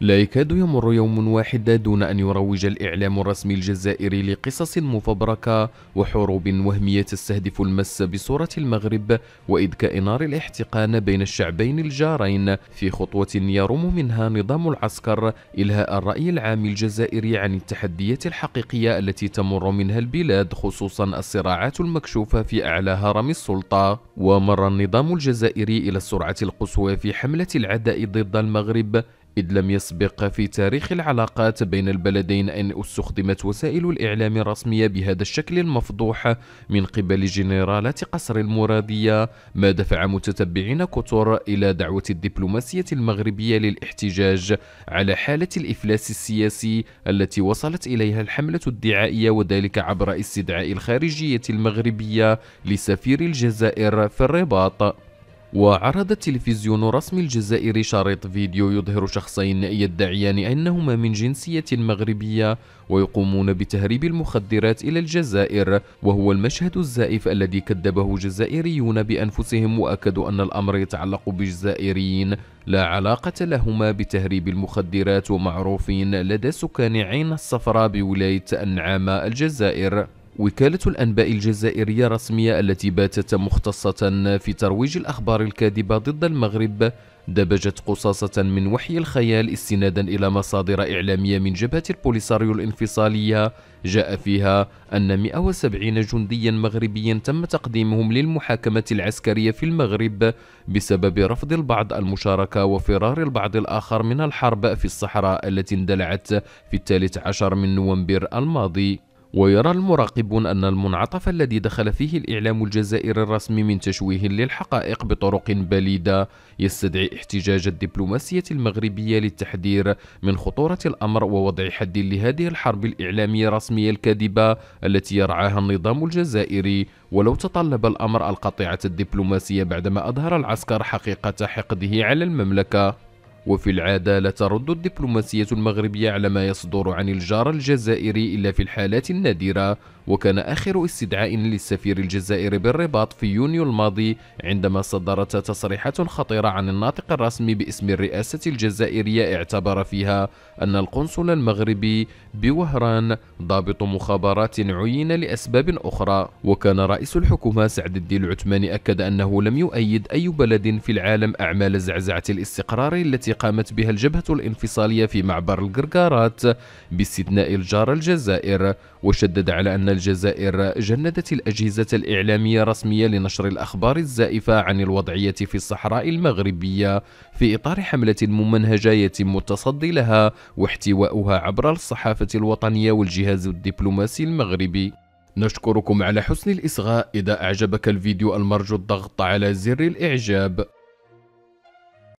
لا يكاد يمر يوم واحد دون أن يروج الإعلام الرسمي الجزائري لقصص مفبركة وحروب وهمية تستهدف المس بصورة المغرب وإذكاء نار الاحتقان بين الشعبين الجارين في خطوة يرم منها نظام العسكر إلهاء الرأي العام الجزائري عن التحديات الحقيقية التي تمر منها البلاد خصوصا الصراعات المكشوفة في أعلى هرم السلطة ومر النظام الجزائري إلى السرعة القصوى في حملة العداء ضد المغرب إذ لم يسبق في تاريخ العلاقات بين البلدين أن استخدمت وسائل الإعلام الرسمية بهذا الشكل المفضوح من قبل جنرالات قصر المرادية ما دفع متتبعين كتر إلى دعوة الدبلوماسية المغربية للاحتجاج على حالة الإفلاس السياسي التي وصلت إليها الحملة الدعائية وذلك عبر استدعاء الخارجية المغربية لسفير الجزائر في الرباط وعرض تلفزيون رسمي الجزائر شريط فيديو يظهر شخصين يدعيان أنهما من جنسية مغربية ويقومون بتهريب المخدرات إلى الجزائر وهو المشهد الزائف الذي كذبه جزائريون بأنفسهم وأكدوا أن الأمر يتعلق بجزائريين لا علاقة لهما بتهريب المخدرات ومعروفين لدى سكان عين الصفراء بولاية النعامه الجزائر وكالة الأنباء الجزائرية الرسمية التي باتت مختصة في ترويج الأخبار الكاذبة ضد المغرب دبجت قصاصة من وحي الخيال استنادا إلى مصادر إعلامية من جبهة البوليساريو الانفصالية جاء فيها أن 170 جنديا مغربيا تم تقديمهم للمحاكمة العسكرية في المغرب بسبب رفض البعض المشاركة وفرار البعض الآخر من الحرب في الصحراء التي اندلعت في الثالث عشر من نوفمبر الماضي ويرى المراقبون أن المنعطف الذي دخل فيه الإعلام الجزائري الرسمي من تشويه للحقائق بطرق بليدة يستدعي احتجاج الدبلوماسية المغربية للتحذير من خطورة الأمر ووضع حد لهذه الحرب الإعلامية الرسمية الكاذبة التي يرعاها النظام الجزائري ولو تطلب الأمر القطيعة الدبلوماسية بعدما أظهر العسكر حقيقة حقده على المملكة وفي العادة لا ترد الدبلوماسية المغربية على ما يصدر عن الجار الجزائري إلا في الحالات النادرة وكان آخر استدعاء للسفير الجزائري بالرباط في يونيو الماضي عندما صدرت تصريحات خطيرة عن الناطق الرسمي باسم الرئاسة الجزائرية اعتبر فيها أن القنصل المغربي بوهران ضابط مخابرات عين لأسباب أخرى وكان رئيس الحكومة سعد الدين العثماني أكد أنه لم يؤيد أي بلد في العالم أعمال زعزعة الاستقرار التي قامت بها الجبهة الانفصالية في معبر القرقارات باستثناء الجارة الجزائر وشدد على أن الجزائر جندت الأجهزة الإعلامية رسمية لنشر الأخبار الزائفة عن الوضعية في الصحراء المغربية في إطار حملة ممنهجة يتم التصدي لها واحتواؤها عبر الصحافة الوطنية والجهاز الدبلوماسي المغربي نشكركم على حسن الإصغاء إذا أعجبك الفيديو المرجو الضغط على زر الإعجاب